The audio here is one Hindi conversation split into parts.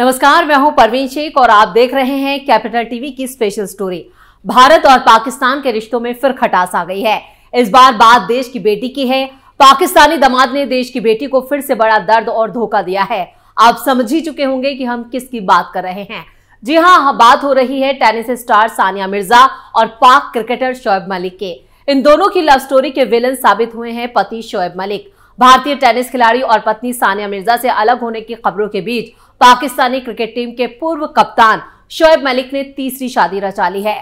नमस्कार मैं हूं परवीन शेख और आप देख रहे हैं कैपिटल टीवी की स्पेशल स्टोरी भारत और पाकिस्तान के रिश्तों में फिर खटास आ गई है इस बार बात देश की बेटी की है पाकिस्तानी दमाद ने देश की बेटी को फिर से बड़ा दर्द और धोखा दिया है आप समझ ही चुके होंगे कि हम किसकी बात कर रहे हैं जी हाँ बात हो रही है टेनिस स्टार सानिया मिर्जा और पाक क्रिकेटर शोएब मलिक के इन दोनों की लव स्टोरी के विलन साबित हुए हैं पति शोएब मलिक भारतीय टेनिस खिलाड़ी और पत्नी सानिया मिर्जा से अलग होने की खबरों के बीच पाकिस्तानी क्रिकेट टीम के पूर्व कप्तान शोएब मलिक ने तीसरी शादी रचा ली है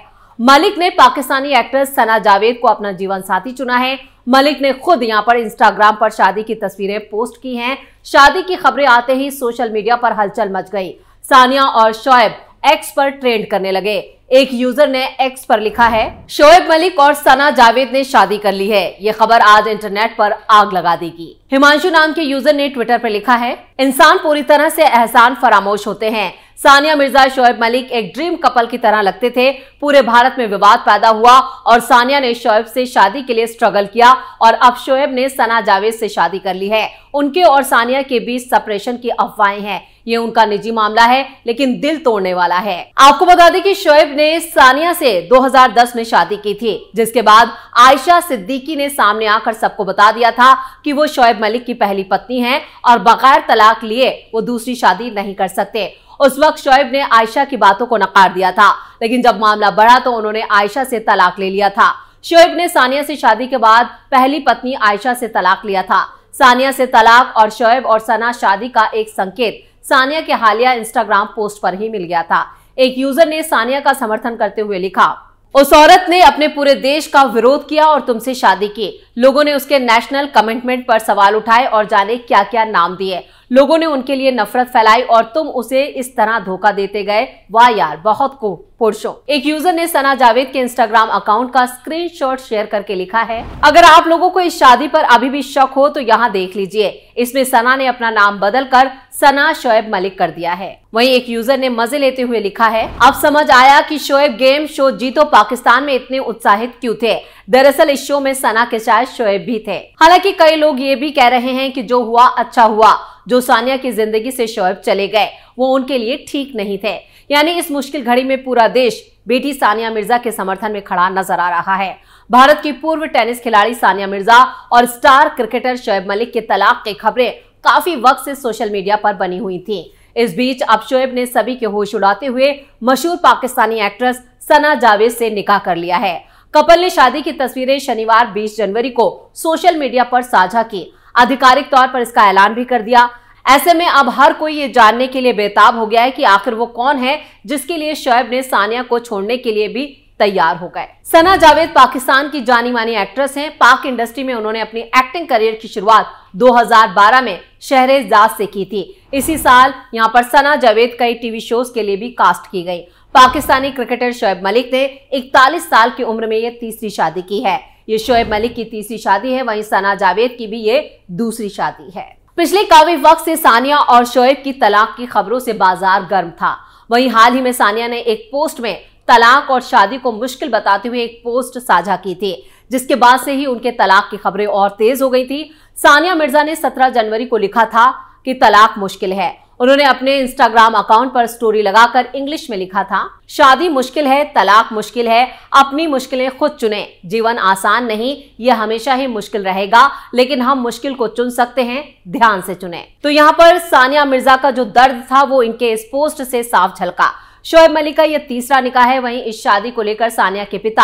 मलिक ने पाकिस्तानी एक्ट्रेस सना जावेद को अपना जीवन साथी चुना है मलिक ने खुद यहां पर इंस्टाग्राम पर शादी की तस्वीरें पोस्ट की हैं शादी की खबरें आते ही सोशल मीडिया पर हलचल मच गई सानिया और शोएब एक्स पर ट्रेंड करने लगे एक यूजर ने एक्स पर लिखा है शोएब मलिक और सना जावेद ने शादी कर ली है ये खबर आज इंटरनेट पर आग लगा देगी हिमांशु नाम के यूजर ने ट्विटर पर लिखा है इंसान पूरी तरह से एहसान फरामोश होते हैं सानिया मिर्जा शोएब मलिक एक ड्रीम कपल की तरह लगते थे पूरे भारत में विवाद पैदा हुआ और सानिया ने शोएब से शादी के लिए स्ट्रगल किया और अब शोएब ने सना जावेद से शादी कर ली है उनके और सानिया के बीच सेपरेशन की अफवाहें हैं ये उनका निजी मामला है लेकिन दिल तोड़ने वाला है आपको बता दें कि शोएब ने सानिया से 2010 में शादी की थी जिसके बाद आयशा सिद्दीकी ने सामने आकर सबको बता दिया था कि वो शोएब मलिक की पहली पत्नी है और बगैर तलाक लिए वो दूसरी शादी नहीं कर सकते उस वक्त शोएब ने आयशा की बातों को नकार दिया था लेकिन जब मामला बढ़ा तो उन्होंने आयशा से तलाक ले लिया था शोएब ने सानिया से शादी के बाद पहली पत्नी आयशा से तलाक लिया था सानिया से तलाक और शोएब और सना शादी का एक संकेत सानिया के हालिया इंस्टाग्राम पोस्ट पर ही मिल गया था एक यूजर ने सानिया का समर्थन करते हुए लिखा उस औरत ने अपने पूरे देश का विरोध किया और तुमसे शादी की लोगों ने उसके नेशनल कमिटमेंट पर सवाल उठाए और जाने क्या क्या नाम दिए लोगों ने उनके लिए नफरत फैलाई और तुम उसे इस तरह धोखा देते गए वाह यार बहुत को पुरुषों एक यूजर ने सना जावेद के इंस्टाग्राम अकाउंट का स्क्रीनशॉट शेयर करके लिखा है अगर आप लोगों को इस शादी पर अभी भी शक हो तो यहाँ देख लीजिए इसमें सना ने अपना नाम बदल कर सना शोएब मलिक कर दिया है वहीं एक यूजर ने मजे लेते हुए लिखा है अब समझ आया कि शोएब गेम शो जीतो पाकिस्तान में इतने उत्साहित क्यों थे दरअसल इस शो में सना के शायद शोएब भी थे हालांकि कई लोग ये भी कह रहे हैं कि जो हुआ अच्छा हुआ जो सानिया की जिंदगी से शोएब चले गए वो उनके लिए ठीक नहीं थे यानी इस मुश्किल घड़ी में पूरा देश बेटी सानिया मिर्जा के समर्थन में खड़ा नजर आ रहा है भारत की पूर्व टेनिस खिलाड़ी सानिया मिर्जा और स्टार क्रिकेटर शोएब मलिक के तलाक की खबरें काफी वक्त से सोशल मीडिया पर बनी हुई थी इस बीच अब शोएब ने सभी के होश उड़ाते हुए मशहूर पाकिस्तानी एक्ट्रेस सना जावेद से निकाह कर लिया है कपल ने शादी की तस्वीरें शनिवार 20 जनवरी को सोशल मीडिया पर साझा की आधिकारिक तौर पर इसका ऐलान भी कर दिया ऐसे में अब हर कोई ये जानने के लिए बेताब हो गया है कि आखिर वो कौन है जिसके लिए शोएब ने सानिया को छोड़ने के लिए भी तैयार हो गए सना जावेद पाकिस्तान की जानी मानी एक्ट्रेस हैं पाक इंडस्ट्री में उन्होंने अपनी एक्टिंग करियर की शुरुआत 2012 में जाज से की थी इसी साल यहाँ पर सना जावेद कई टीवी शोज के लिए भी कास्ट की गई पाकिस्तानी क्रिकेटर शोएब मलिक ने इकतालीस साल की उम्र में ये तीसरी शादी की है ये शोएब मलिक की तीसरी शादी है वहीं सना जावेद की भी ये दूसरी शादी है पिछले काफी वक्त से सानिया और शोएब की तलाक की खबरों से बाजार गर्म था वहीं हाल ही में सानिया ने एक पोस्ट में तलाक और शादी को मुश्किल बताते हुए एक पोस्ट साझा की थी जिसके बाद से ही उनके तलाक की खबरें और तेज हो गई थी सानिया मिर्जा ने 17 जनवरी को लिखा था कि तलाक मुश्किल है उन्होंने अपने इंस्टाग्राम अकाउंट पर स्टोरी लगाकर इंग्लिश में लिखा था शादी मुश्किल है तलाक मुश्किल है अपनी मुश्किलें खुद चुने जीवन आसान नहीं यह हमेशा ही मुश्किल रहेगा लेकिन हम मुश्किल को चुन सकते हैं ध्यान से चुने तो यहाँ पर सानिया मिर्जा का जो दर्द था वो इनके इस पोस्ट से साफ झलका शोएब मलिक का यह तीसरा निकाह है वहीं इस शादी को लेकर सानिया के पिता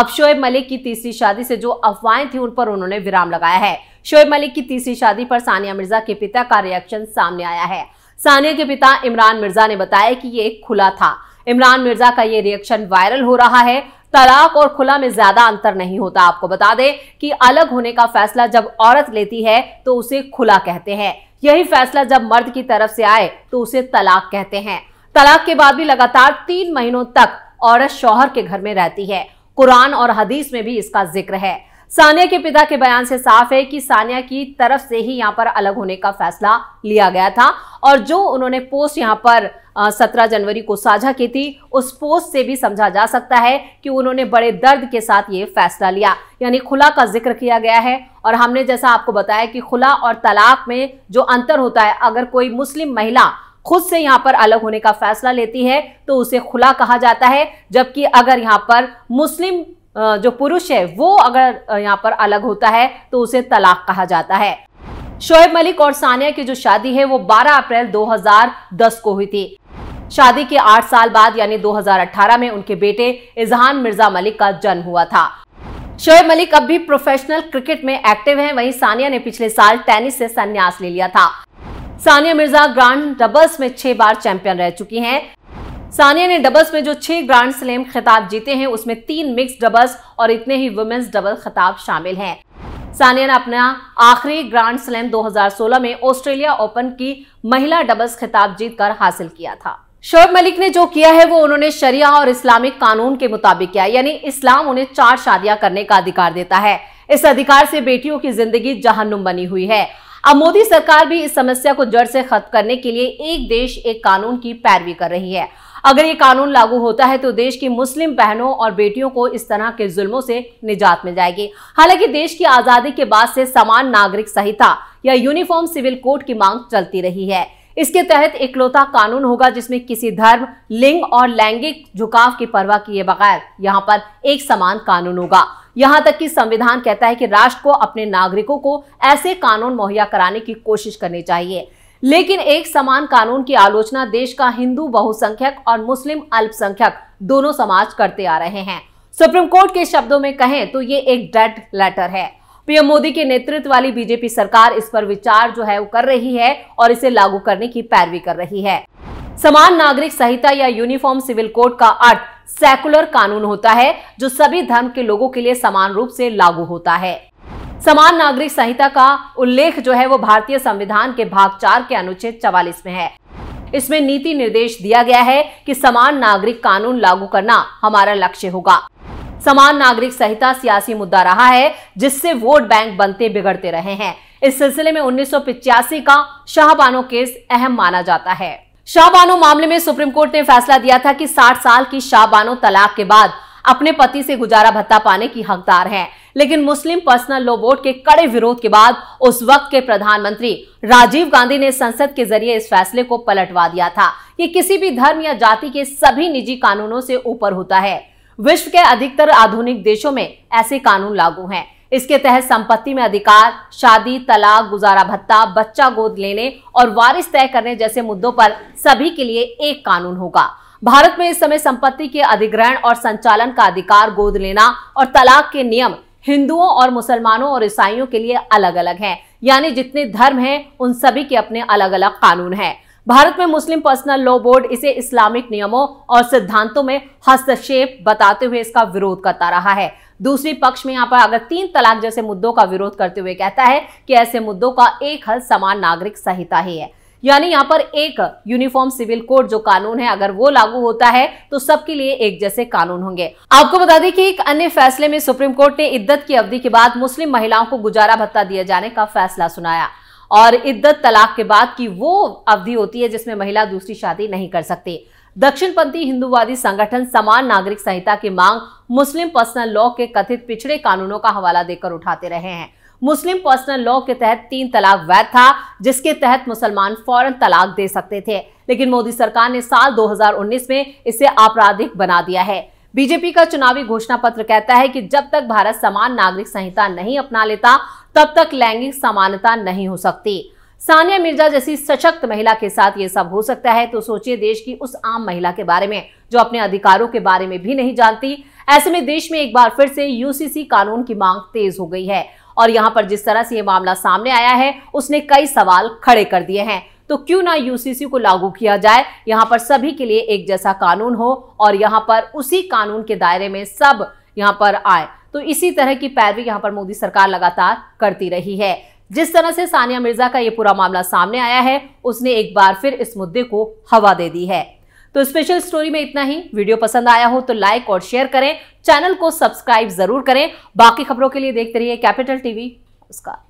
अब शोएब मलिक की तीसरी शादी से जो अफवाहें थी उन पर उन्होंने विराम लगाया है शोएब मलिक की तीसरी शादी पर सानिया मिर्जा के पिता का रिएक्शन सामने आया है सानिया के पिता इमरान मिर्जा ने बताया कि ये एक खुला था इमरान मिर्जा का ये रिएक्शन वायरल हो रहा है तलाक और खुला में ज्यादा अंतर नहीं होता आपको बता दें कि अलग होने का फैसला जब औरत लेती है तो उसे खुला कहते हैं यही फैसला जब मर्द की तरफ से आए तो उसे तलाक कहते हैं तलाक के बाद भी लगातार तीन महीनों तक औरत शौहर के घर में रहती है कुरान और हदीस में भी इसका जिक्र है सानिया के पिता के बयान से साफ है कि सानिया की तरफ से ही यहाँ पर अलग होने का फैसला लिया गया था और जो उन्होंने पोस्ट यहाँ पर सत्रह जनवरी को साझा की थी उस पोस्ट से भी समझा जा सकता है कि उन्होंने बड़े दर्द के साथ ये फैसला लिया यानी खुला का जिक्र किया गया है और हमने जैसा आपको बताया कि खुला और तलाक में जो अंतर होता है अगर कोई मुस्लिम महिला खुद से यहाँ पर अलग होने का फैसला लेती है तो उसे खुला कहा जाता है जबकि अगर यहाँ पर मुस्लिम जो पुरुष है वो अगर यहाँ पर अलग होता है तो उसे तलाक कहा जाता है शोएब मलिक और सानिया की जो शादी है वो 12 अप्रैल 2010 को हुई थी शादी के आठ साल बाद यानी 2018 में उनके बेटे इजहान मिर्जा मलिक का जन्म हुआ था शोएब मलिक अब भी प्रोफेशनल क्रिकेट में एक्टिव हैं वहीं सानिया ने पिछले साल टेनिस से संन्यास ले लिया था सानिया मिर्जा ग्रांड डबल्स में छह बार चैंपियन रह चुकी हैं सानिया ने डबल्स में जो छह ग्रांड स्लैम खिताब जीते हैं उसमें तीन मिक्स डबल्स और इतने ही वुमेन्स डबल खिताब शामिल हैं सानिया ने अपना आखिरी ग्रांड स्लैम 2016 में ऑस्ट्रेलिया ओपन की महिला डबल्स खिताब जीतकर हासिल किया था शोएब मलिक ने जो किया है वो उन्होंने शरिया और इस्लामिक कानून के मुताबिक किया यानी इस्लाम उन्हें चार शादियां करने का अधिकार देता है इस अधिकार से बेटियों की जिंदगी जहनुम बनी हुई है अब मोदी सरकार भी इस समस्या को जड़ से खत्म करने के लिए एक देश एक कानून की पैरवी कर रही है अगर ये कानून लागू होता है तो देश की मुस्लिम बहनों और बेटियों को इस तरह के जुल्मों से निजात मिल जाएगी हालांकि देश की आजादी के बाद से समान नागरिक संहिता या यूनिफॉर्म सिविल कोड की मांग चलती रही है इसके तहत इकलौता कानून होगा जिसमें किसी धर्म लिंग और लैंगिक झुकाव की परवाह किए बगैर यहाँ पर एक समान कानून होगा यहाँ तक कि संविधान कहता है कि राष्ट्र को अपने नागरिकों को ऐसे कानून मुहैया कराने की कोशिश करनी चाहिए लेकिन एक समान कानून की आलोचना देश का हिंदू बहुसंख्यक और मुस्लिम अल्पसंख्यक दोनों समाज करते आ रहे हैं सुप्रीम कोर्ट के शब्दों में कहें तो ये एक डेड लेटर है पीएम मोदी के नेतृत्व वाली बीजेपी सरकार इस पर विचार जो है वो कर रही है और इसे लागू करने की पैरवी कर रही है समान नागरिक संहिता या यूनिफॉर्म सिविल कोड का अर्थ सेकुलर कानून होता है जो सभी धर्म के लोगों के लिए समान रूप से लागू होता है समान नागरिक संहिता का उल्लेख जो है वो भारतीय संविधान के भाग चार के अनुच्छेद चवालीस में है इसमें नीति निर्देश दिया गया है कि समान नागरिक कानून लागू करना हमारा लक्ष्य होगा समान नागरिक संहिता सियासी मुद्दा रहा है जिससे वोट बैंक बनते बिगड़ते रहे हैं इस सिलसिले में उन्नीस का शाहबानो केस अहम माना जाता है शाहबानो मामले में सुप्रीम कोर्ट ने फैसला दिया था कि 60 साल की शाहबानो तलाक के बाद अपने पति से गुजारा भत्ता पाने की हकदार हैं लेकिन मुस्लिम पर्सनल लॉ बोर्ड के कड़े विरोध के बाद उस वक्त के प्रधानमंत्री राजीव गांधी ने संसद के जरिए इस फैसले को पलटवा दिया था ये किसी भी धर्म या जाति के सभी निजी कानूनों से ऊपर होता है विश्व के अधिकतर आधुनिक देशों में ऐसे कानून लागू हैं इसके तहत संपत्ति में अधिकार शादी तलाक गुजारा भत्ता बच्चा गोद लेने और वारिस तय करने जैसे मुद्दों पर सभी के लिए एक कानून होगा भारत में इस समय संपत्ति के अधिग्रहण और संचालन का अधिकार गोद लेना और तलाक के नियम हिंदुओं और मुसलमानों और ईसाइयों के लिए अलग अलग हैं यानी जितने धर्म हैं उन सभी के अपने अलग अलग कानून हैं भारत में मुस्लिम पर्सनल लॉ बोर्ड इसे इस्लामिक नियमों और सिद्धांतों में हस्तक्षेप बताते हुए इसका विरोध करता रहा है दूसरी पक्ष में यहाँ पर अगर तीन तलाक जैसे मुद्दों का विरोध करते हुए कहता है कि ऐसे मुद्दों का एक हल समान नागरिक संहिता ही है यानी यहाँ पर एक यूनिफॉर्म सिविल कोड जो कानून है अगर वो लागू होता है तो सबके लिए एक जैसे कानून होंगे आपको बता दें कि एक अन्य फैसले में सुप्रीम कोर्ट ने इद्दत की अवधि के बाद मुस्लिम महिलाओं को गुजारा भत्ता दिए जाने का फैसला सुनाया और इद्दत तलाक के बाद की वो अवधि होती है जिसमें महिला दूसरी शादी नहीं कर सकती दक्षिणपंथी हिंदूवादी संगठन समान नागरिक संहिता की मांग मुस्लिम पर्सनल लॉ के कथित पिछड़े कानूनों का हवाला देकर उठाते रहे हैं मुस्लिम पर्सनल लॉ के तहत तीन तलाक वैध था जिसके तहत मुसलमान फौरन तलाक दे सकते थे लेकिन मोदी सरकार ने साल 2019 में इसे आपराधिक बना दिया है बीजेपी का चुनावी घोषणा पत्र कहता है कि जब तक भारत समान नागरिक संहिता नहीं अपना लेता तब तक लैंगिक समानता नहीं हो सकती सानिया मिर्जा जैसी सशक्त महिला के साथ ये सब हो सकता है तो सोचिए देश की उस आम महिला के बारे में जो अपने अधिकारों के बारे में भी नहीं जानती ऐसे में देश में एक बार फिर से यूसीसी कानून की मांग तेज हो गई है और यहाँ पर जिस तरह से ये मामला सामने आया है उसने कई सवाल खड़े कर दिए हैं तो क्यों ना यूसीसी को लागू किया जाए यहाँ पर सभी के लिए एक जैसा कानून हो और यहाँ पर उसी कानून के दायरे में सब यहाँ पर आए तो इसी तरह की पैरवी यहां पर मोदी सरकार लगातार करती रही है जिस तरह से सानिया मिर्जा का यह पूरा मामला सामने आया है उसने एक बार फिर इस मुद्दे को हवा दे दी है तो स्पेशल स्टोरी में इतना ही वीडियो पसंद आया हो तो लाइक और शेयर करें चैनल को सब्सक्राइब जरूर करें बाकी खबरों के लिए देखते रहिए कैपिटल टीवी नमस्कार